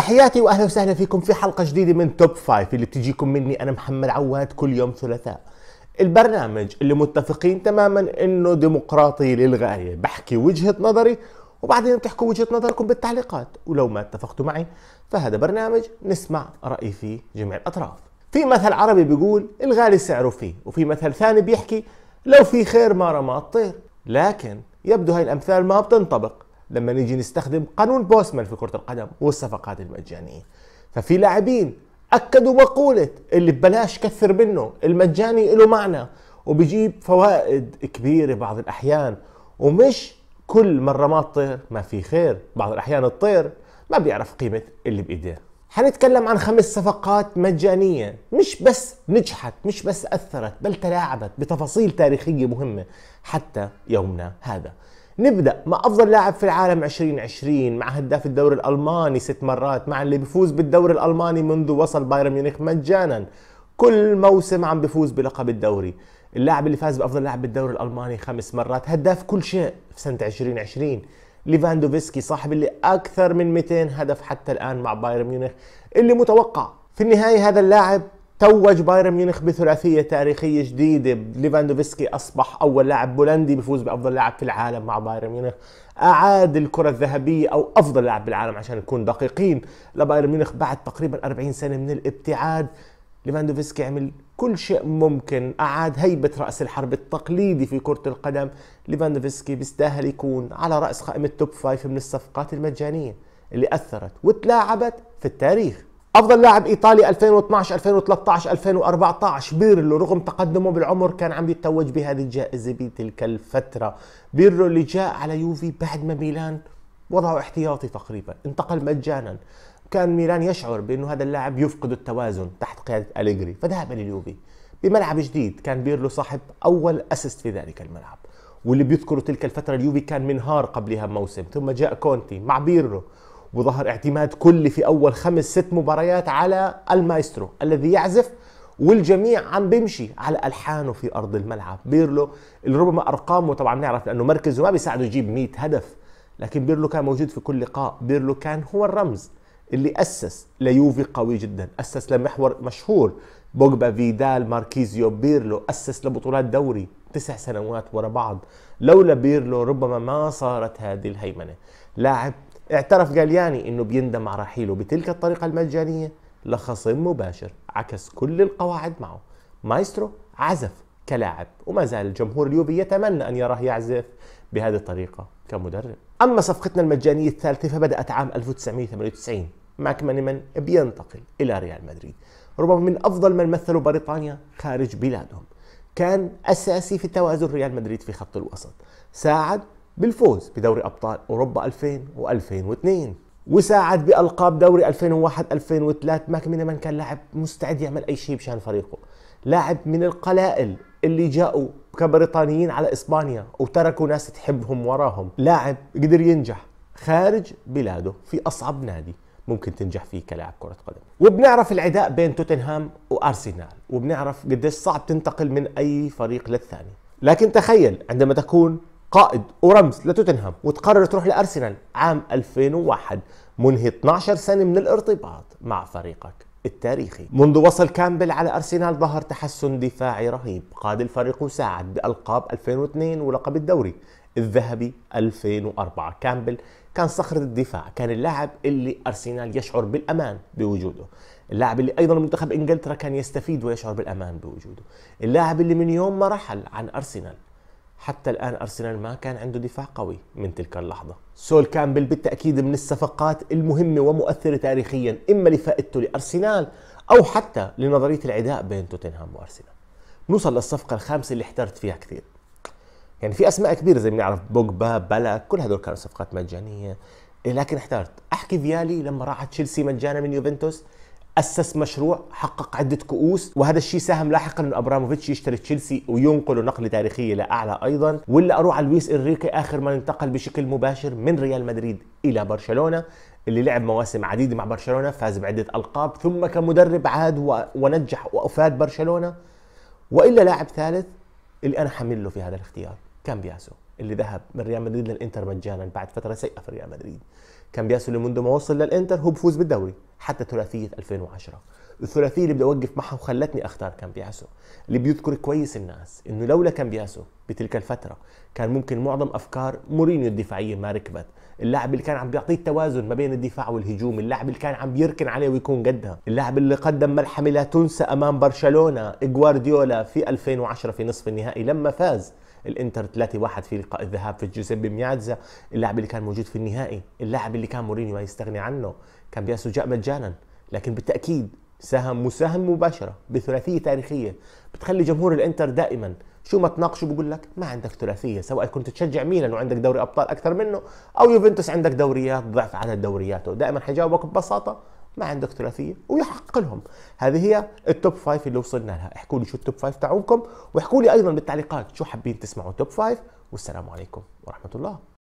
تحياتي واهلا وسهلا فيكم في حلقه جديده من توب فايف اللي بتجيكم مني انا محمد عواد كل يوم ثلاثاء البرنامج اللي متفقين تماما انه ديمقراطي للغايه بحكي وجهه نظري وبعدين بتحكوا وجهه نظركم بالتعليقات ولو ما اتفقتوا معي فهذا برنامج نسمع راي فيه جميع الاطراف في مثل عربي بيقول الغالي سعره فيه وفي مثل ثاني بيحكي لو في خير ما رمى الطير لكن يبدو هاي الامثال ما بتنطبق لما نيجي نستخدم قانون بوسمان في كرة القدم والصفقات المجانية ففي لاعبين أكدوا مقولة اللي ببلاش كثر منه المجاني له معنى وبجيب فوائد كبيرة بعض الأحيان ومش كل مرة ما تطير ما في خير بعض الأحيان الطير ما بيعرف قيمة اللي بإيديه حنتكلم عن خمس صفقات مجانية مش بس نجحت مش بس أثرت بل تلاعبت بتفاصيل تاريخية مهمة حتى يومنا هذا نبدا مع افضل لاعب في العالم 2020 مع هداف الدوري الالماني ست مرات مع اللي بيفوز بالدوري الالماني منذ وصل بايرن ميونخ مجانا كل موسم عم بيفوز بلقب الدوري اللاعب اللي فاز بافضل لاعب بالدوري الالماني خمس مرات هداف كل شيء في سنه 2020 ليفاندوفسكي صاحب اللي اكثر من 200 هدف حتى الان مع بايرن ميونخ اللي متوقع في النهايه هذا اللاعب توج بايرن ميونخ بثلاثية تاريخية جديدة ليفاندوفسكي أصبح أول لاعب بولندي بفوز بأفضل لاعب في العالم مع بايرن ميونخ أعاد الكرة الذهبية أو أفضل لاعب بالعالم عشان نكون دقيقين لبايرن ميونخ بعد تقريبا 40 سنة من الابتعاد ليفاندوفسكي عمل كل شيء ممكن أعاد هيبة رأس الحرب التقليدي في كرة القدم ليفاندوفسكي بيستاهل يكون على رأس قائمة توب فايف من الصفقات المجانية اللي أثرت وتلاعبت في التاريخ افضل لاعب ايطالي 2012 2013 2014 بيرلو رغم تقدمه بالعمر كان عم يتوج بهذه الجائزه بتلك الفتره بيرلو اللي جاء على يوفي بعد ما ميلان وضعه احتياطي تقريبا انتقل مجانا كان ميلان يشعر بانه هذا اللاعب يفقد التوازن تحت قياده اليجري فذهب لليوفي بملعب جديد كان بيرلو صاحب اول اسيست في ذلك الملعب واللي بيذكروا تلك الفتره اليوفي كان منهار قبلها موسم ثم جاء كونتي مع بيرلو وظهر اعتماد كلي في اول خمس ست مباريات على المايسترو الذي يعزف والجميع عم بيمشي على الحانه في ارض الملعب بيرلو اللي ربما ارقامه طبعا نعرف لانه مركزه ما بيساعده يجيب 100 هدف لكن بيرلو كان موجود في كل لقاء بيرلو كان هو الرمز اللي اسس ليوفي قوي جدا اسس لمحور مشهور بوجبا فيدال ماركيزيو بيرلو اسس لبطولات دوري تسع سنوات ورا بعض لولا بيرلو ربما ما صارت هذه الهيمنه لاعب اعترف جالياني انه بيندم على رحيله بتلك الطريقه المجانيه لخصم مباشر عكس كل القواعد معه مايسترو عزف كلاعب وما زال الجمهور اليوبي يتمنى ان يراه يعزف بهذه الطريقه كمدرب اما صفقتنا المجانيه الثالثه فبدات عام 1998 ماك مانيمان بينتقل الى ريال مدريد ربما من افضل من مثلوا بريطانيا خارج بلادهم كان اساسي في توازن ريال مدريد في خط الوسط ساعد بالفوز بدوري ابطال اوروبا 2000 و2002 وساعد بالقاب دوري 2001 2003 ماك من كان لاعب مستعد يعمل اي شيء بشان فريقه لاعب من القلائل اللي جاءوا كبريطانيين على اسبانيا وتركوا ناس تحبهم وراهم لاعب قدر ينجح خارج بلاده في اصعب نادي ممكن تنجح فيه كلاعب كرة قدم وبنعرف العداء بين توتنهام وأرسنال وبنعرف قديش صعب تنتقل من أي فريق للثاني لكن تخيل عندما تكون قائد ورمز لتوتنهام وتقرر تروح لارسنال عام 2001 منهي 12 سنه من الارتباط مع فريقك التاريخي منذ وصل كامبل على أرسنال ظهر تحسن دفاعي رهيب قاد الفريق وساعد بألقاب 2002 ولقب الدوري الذهبي 2004 كامبل كان صخرة الدفاع كان اللاعب اللي أرسنال يشعر بالأمان بوجوده اللاعب اللي أيضا منتخب إنجلترا كان يستفيد ويشعر بالأمان بوجوده اللاعب اللي من يوم ما رحل عن أرسنال حتى الان ارسنال ما كان عنده دفاع قوي من تلك اللحظه سول كامبل بالتاكيد من الصفقات المهمه ومؤثره تاريخيا اما لفائدته لارسنال او حتى لنظريه العداء بين توتنهام وارسنال نوصل للصفقه الخامسه اللي احترت فيها كثير يعني في اسماء كبيره زي ما بنعرف بوجبا بلا كل هذول كانوا صفقات مجانيه لكن احترت احكي فيالي لما راح تشيلسي مجانا من يوفنتوس اسس مشروع حقق عده كؤوس وهذا الشيء ساهم لاحقا ان ابراموفيتش يشتري تشيلسي وينقله نقله تاريخيه لاعلى ايضا واللي على لويس انريكي اخر ما انتقل بشكل مباشر من ريال مدريد الى برشلونه اللي لعب مواسم عديده مع برشلونه فاز بعده القاب ثم كمدرب عاد ونجح وافاد برشلونه والا لاعب ثالث اللي انا حمل له في هذا الاختيار كامبياسو اللي ذهب من ريال مدريد للانتر مجانا بعد فتره سيئه في ريال مدريد كامبياسو اللي منذ ما وصل للانتر هو بفوز بالدوري حتى ثلاثيه 2010 الثلاثيه اللي بدي اوقف معها وخلتني اختار كامبياسو اللي بيذكر كويس الناس انه لولا كامبياسو بتلك الفتره كان ممكن معظم افكار مورينيو الدفاعيه ما ركبت اللاعب اللي كان عم بيعطيه التوازن ما بين الدفاع والهجوم اللاعب اللي كان عم بيركن عليه ويكون قدها اللاعب اللي قدم ملحمه لا تنسى امام برشلونه جوارديولا في 2010 في نصف النهائي لما فاز الانتر 3-1 في لقاء الذهاب في جوزيبي ميادزا اللاعب اللي كان موجود في النهائي اللاعب اللي كان مورينيو ما يستغني عنه كان بيسجع مجانا لكن بالتاكيد ساهم مساهم مباشره بثلاثيه تاريخيه بتخلي جمهور الانتر دائما شو ما تناقشوا بقول لك ما عندك ثلاثيه سواء كنت تشجع ميلان وعندك دوري ابطال اكثر منه او يوفنتوس عندك دوريات ضعف عدد دورياته دائما حجاوبك ببساطه ما عندك ثلاثيه ويحق لهم هذه هي التوب فايف اللي وصلنا لها احكوا لي شو التوب فايف تاعكم واحكوا لي ايضا بالتعليقات شو حابين تسمعوا توب فايف والسلام عليكم ورحمه الله